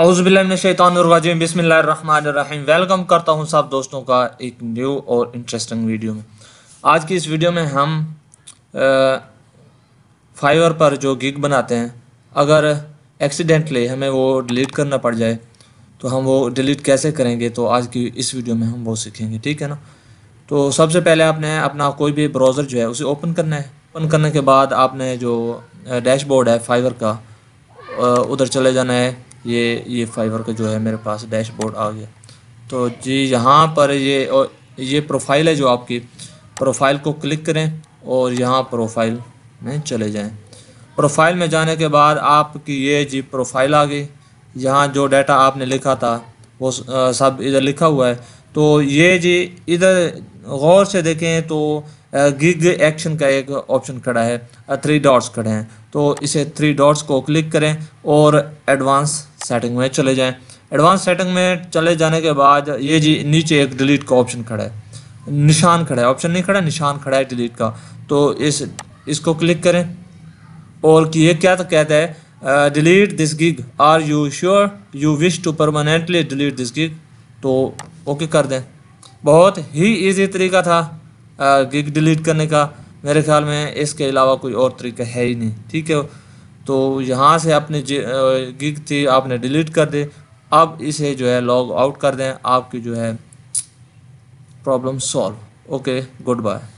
अउज़बिल्लाशानवाजीम बसमीम वेलकम करता हूँ सब दोस्तों का एक न्यू और इंटरेस्टिंग वीडियो में आज की इस वीडियो में हम फाइवर पर जो गिग बनाते हैं अगर एक्सीडेंटली हमें वो डिलीट करना पड़ जाए तो हम वो डिलीट कैसे करेंगे तो आज की इस वीडियो में हम वो सीखेंगे ठीक है ना तो सबसे पहले आपने अपना कोई भी ब्राउज़र जो है उसे ओपन करना है ओपन करने के बाद आपने जो डैशबोर्ड है फाइवर का उधर चले जाना है ये ये फाइवर का जो है मेरे पास डैशबोर्ड आ गया तो जी यहाँ पर ये और ये प्रोफाइल है जो आपकी प्रोफाइल को क्लिक करें और यहाँ प्रोफाइल में चले जाएं प्रोफाइल में जाने के बाद आपकी ये जी प्रोफाइल आ गई यहाँ जो डाटा आपने लिखा था वो सब इधर लिखा हुआ है तो ये जी इधर गौर से देखें तो गिग एक्शन का एक ऑप्शन खड़ा है थ्री डॉट्स खड़े हैं तो इसे थ्री डॉट्स को क्लिक करें और एडवांस सेटिंग में चले जाएं एडवांस सेटिंग में चले जाने के बाद ये जी नीचे एक डिलीट का ऑप्शन खड़ा है निशान खड़ा है ऑप्शन नहीं खड़ा निशान खड़ा है डिलीट का तो इस इसको क्लिक करें और कि ये क्या तो कहता है delete this gig are you sure you wish to permanently delete this gig तो ओके कर दें बहुत ही ईजी तरीका था गिग डिलीट करने का मेरे ख्याल में इसके अलावा कोई और तरीका है ही नहीं ठीक है तो यहाँ से अपने गिग थी आपने डिलीट कर दे अब इसे जो है लॉग आउट कर दें आपकी जो है problem solve okay good bye